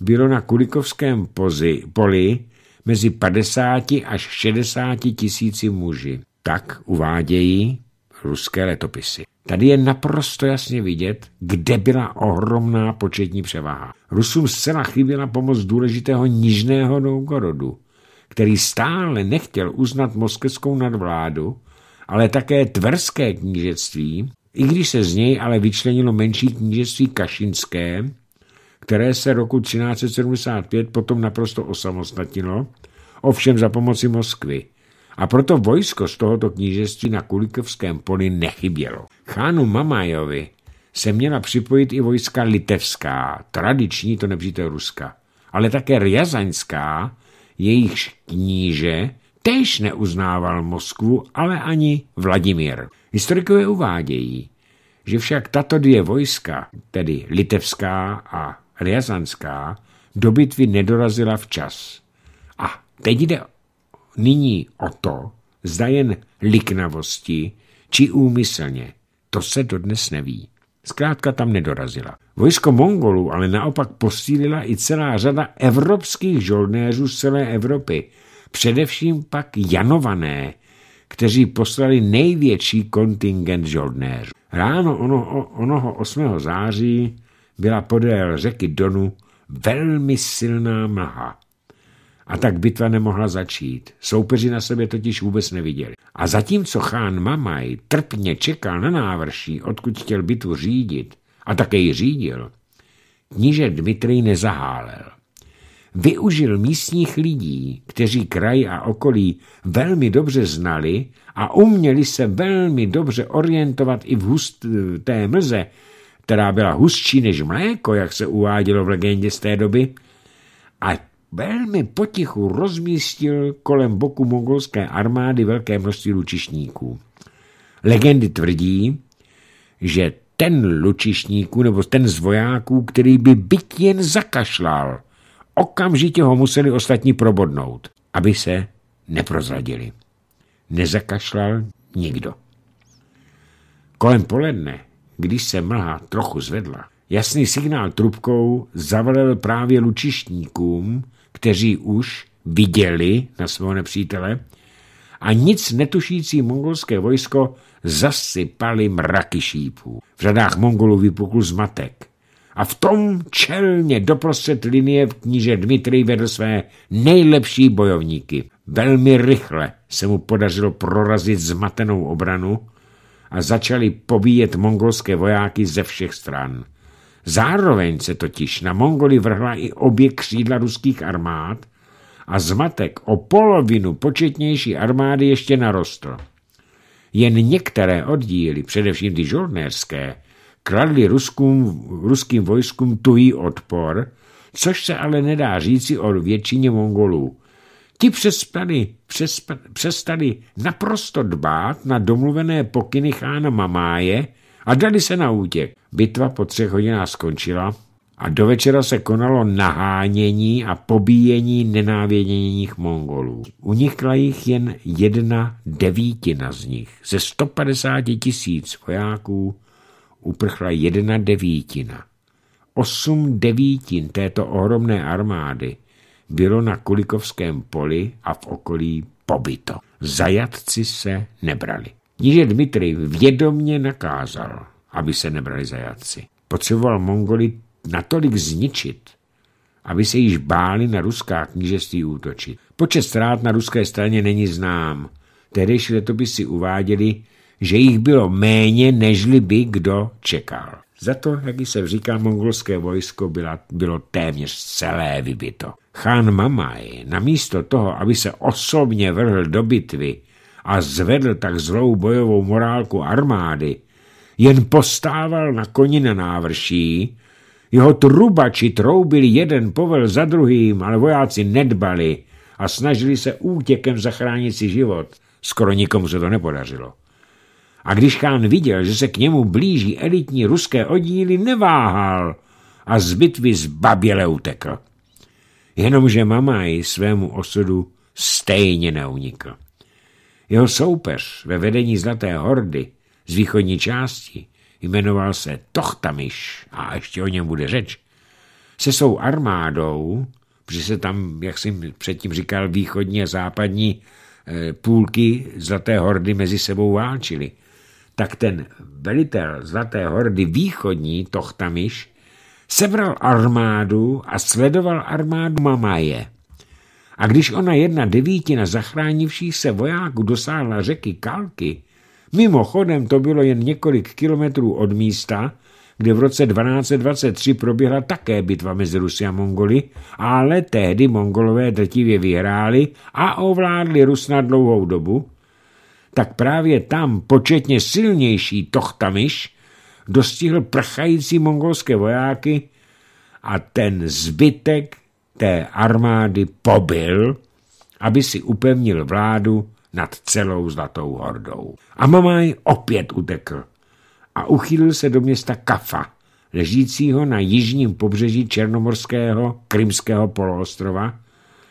bylo na Kulikovském pozi, poli mezi 50 až 60 tisíci muži. Tak uvádějí ruské letopisy. Tady je naprosto jasně vidět, kde byla ohromná početní převaha. Rusům zcela chyběla pomoc důležitého nižného Novgorodu, který stále nechtěl uznat moskevskou nadvládu, ale také tverské knížectví, i když se z něj ale vyčlenilo menší knížectví kašinské které se roku 1375 potom naprosto osamostatnilo, ovšem za pomoci Moskvy. A proto vojsko z tohoto knížectví na Kulikovském poli nechybělo. Chánu Mamajovi se měla připojit i vojska litevská, tradiční, to nepřítel Ruska, ale také Ryazaňská, jejichž kníže též neuznával Moskvu, ale ani Vladimír. Historikové uvádějí, že však tato dvě vojska, tedy litevská a Riazanská do bitvy nedorazila včas. A teď jde nyní o to, zda jen liknavosti či úmyslně. To se dodnes neví. Zkrátka tam nedorazila. Vojsko Mongolů ale naopak posílila i celá řada evropských žoldnéřů z celé Evropy, především pak Janované, kteří poslali největší kontingent žoldnéřů. Ráno ono, onoho 8. září byla podél řeky Donu velmi silná mlha. A tak bitva nemohla začít. Soupeři na sobě totiž vůbec neviděli. A zatímco chán Mamaj trpně čekal na návrší, odkud chtěl bitvu řídit, a také ji řídil, kníže Dmitrij nezahálel. Využil místních lidí, kteří kraj a okolí velmi dobře znali a uměli se velmi dobře orientovat i v husté eh, mlze, která byla hustší než mléko, jak se uvádělo v legendě z té doby, a velmi potichu rozmístil kolem boku mongolské armády velké množství lučišníků. Legendy tvrdí, že ten lučišníků nebo ten z vojáků, který by byt jen zakašlal, okamžitě ho museli ostatní probodnout, aby se neprozradili. Nezakašlal nikdo. Kolem poledne když se mlha trochu zvedla, jasný signál trubkou zavalil právě lučišníkům, kteří už viděli na svého nepřítele a nic netušící mongolské vojsko zasypali mraky šípů. V řadách Mongolů vypukl zmatek a v tom čelně doprostřed linie v kníže Dmitrij vedl své nejlepší bojovníky. Velmi rychle se mu podařilo prorazit zmatenou obranu a začali pobíjet mongolské vojáky ze všech stran. Zároveň se totiž na Mongoli vrhla i obě křídla ruských armád a zmatek o polovinu početnější armády ještě narostl. Jen některé oddíly, především ty žolnérské, kladly ruským, ruským vojskům tují odpor, což se ale nedá říci o většině Mongolů. Ti přestali, přestali naprosto dbát na domluvené pokyny chána Mamáje a dali se na útěk. Bitva po třech hodinách skončila a do večera se konalo nahánění a pobíjení nenávěděných Mongolů. Unikla jich jen jedna devítina z nich. Ze 150 tisíc vojáků uprchla jedna devítina. Osm devítin této ohromné armády – bylo na Kulikovském poli a v okolí pobyto. Zajatci se nebrali. Kníže Dmitry vědomně nakázal, aby se nebrali zajatci. Potřeboval Mongoli natolik zničit, aby se již báli na ruská knížeství útočit. Počet ztrát na ruské straně není znám. Tehdejší letopisy uváděli, že jich bylo méně, nežli by kdo čekal. Za to, jak se říká, mongolské vojsko byla, bylo téměř celé vybito. Chán Mamaj namísto toho, aby se osobně vrhl do bitvy a zvedl tak zlou bojovou morálku armády, jen postával na koni na návrší, jeho trubači troubili jeden povel za druhým, ale vojáci nedbali a snažili se útěkem zachránit si život. Skoro nikomu se to nepodařilo. A když chán viděl, že se k němu blíží elitní ruské oddíly, neváhal a z bitvy zbaběle utekl. Jenomže Mamaj svému osudu stejně neunikl. Jeho soupeř ve vedení Zlaté hordy z východní části jmenoval se Tochtamiš, a ještě o něm bude řeč, se svou armádou, protože se tam, jak jsem předtím říkal, východní a západní eh, půlky Zlaté hordy mezi sebou válčily – tak ten velitel Zlaté hordy východní Tochtamiš sebral armádu a sledoval armádu Mamaje. A když ona jedna devítina zachránivších se vojáků dosáhla řeky Kalky, mimochodem to bylo jen několik kilometrů od místa, kde v roce 1223 proběhla také bitva mezi Rusy a Mongoli, ale tehdy Mongolové drtivě vyhráli a ovládli Rus na dlouhou dobu, tak právě tam početně silnější Tochtamiš dostihl prchající mongolské vojáky a ten zbytek té armády pobil, aby si upevnil vládu nad celou Zlatou hordou. A Mamaj opět utekl a uchýlil se do města Kafa, ležícího na jižním pobřeží černomorského krymského poloostrova,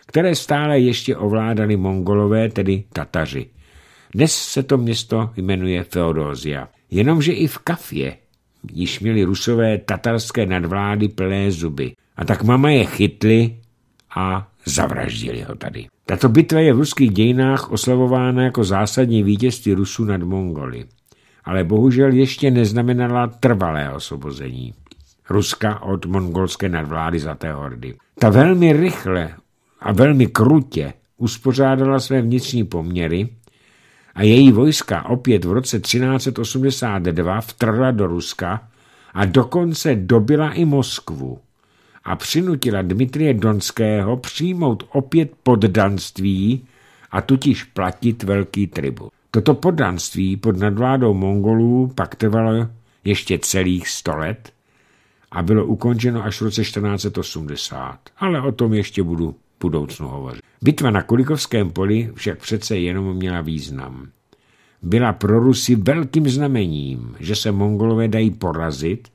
které stále ještě ovládali mongolové, tedy Tataři. Dnes se to město jmenuje Feodózia. Jenomže i v kafě již měli rusové tatarské nadvlády plné zuby. A tak mama je chytli a zavraždili ho tady. Tato bitva je v ruských dějinách oslavována jako zásadní vítězství Rusů nad Mongoli. Ale bohužel ještě neznamenala trvalé osvobození. Ruska od mongolské nadvlády Zlaté hordy. Ta velmi rychle a velmi krutě uspořádala své vnitřní poměry a její vojska opět v roce 1382 vtrhla do Ruska a dokonce dobila i Moskvu a přinutila Dmitrie Donského přijmout opět poddanství a tutiž platit velký tribut. Toto poddanství pod nadvládou Mongolů pak trvalo ještě celých 100 let a bylo ukončeno až v roce 1480. Ale o tom ještě budu budoucnu hovořit. Bitva na Kulikovském poli však přece jenom měla význam. Byla pro Rusy velkým znamením, že se Mongolové dají porazit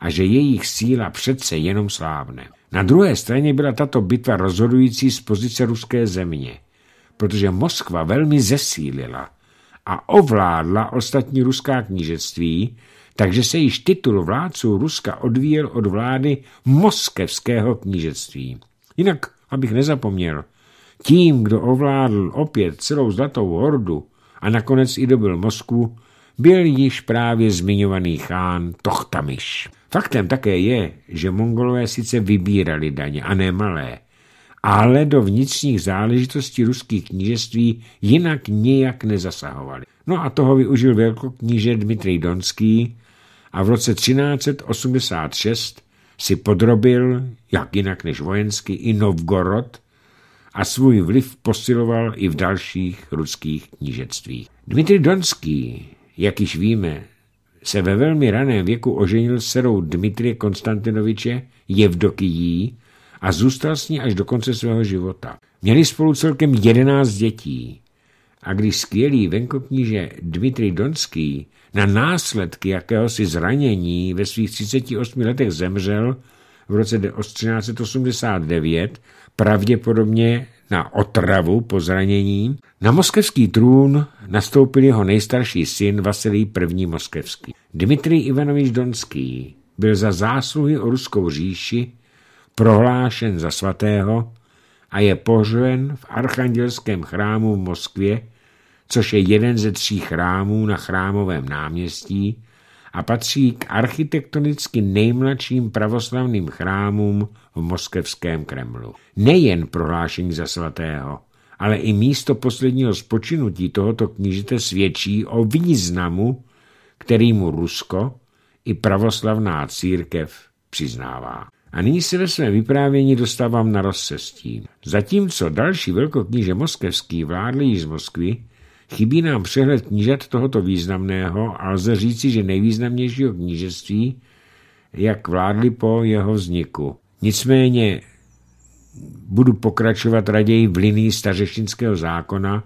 a že jejich síla přece jenom slávne. Na druhé straně byla tato bitva rozhodující z pozice ruské země, protože Moskva velmi zesílila a ovládla ostatní ruská knížectví, takže se již titul vládců Ruska odvíjel od vlády moskevského knížectví. Jinak abych nezapomněl, tím, kdo ovládl opět celou zlatou hordu a nakonec i dobil Moskvu, byl již právě zmiňovaný chán Tochtamiš. Faktem také je, že Mongolové sice vybírali daně, a ne malé, ale do vnitřních záležitostí ruských knížeství jinak nijak nezasahovali. No a toho využil velkokníže Dmitrij Donský a v roce 1386 si podrobil, jak jinak než vojensky, i Novgorod a svůj vliv posiloval i v dalších ruských knížectvích. Dmitry Donský, jak již víme, se ve velmi raném věku oženil s serou Dmitrie Konstantinoviče Jevdokijí a zůstal s ní až do konce svého života. Měli spolu celkem jedenáct dětí. A když skvělý venkokníže Dmitry Donský na následky jakéhosi zranění ve svých 38 letech zemřel v roce 1389, pravděpodobně na otravu po zranění, na moskevský trůn nastoupil jeho nejstarší syn Vasilij I. Moskevský. Dmitrij Ivanovič Donský byl za zásluhy o ruskou říši prohlášen za svatého a je pohřben v archandělském chrámu v Moskvě což je jeden ze tří chrámů na chrámovém náměstí a patří k architektonicky nejmladším pravoslavným chrámům v moskevském Kremlu. Nejen prohlášení za svatého, ale i místo posledního spočinutí tohoto knížete svědčí o významu, který mu Rusko i pravoslavná církev přiznává. A nyní se ve svém vyprávění dostávám na rozcestí. Zatímco další velkokníže moskevský vládl již z Moskvy, Chybí nám přehled knížat tohoto významného a lze říci, že nejvýznamnějšího knížectví, jak vládli po jeho vzniku. Nicméně budu pokračovat raději v linii stařešinského zákona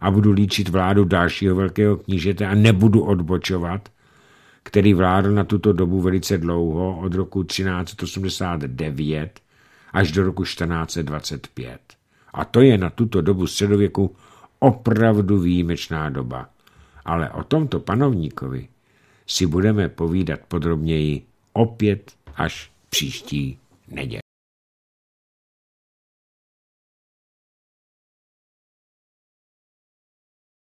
a budu líčit vládu dalšího velkého knížete a nebudu odbočovat, který vládl na tuto dobu velice dlouho, od roku 1389 až do roku 1425. A to je na tuto dobu středověku opravdu výjimečná doba. Ale o tomto panovníkovi si budeme povídat podrobněji opět až příští neděli.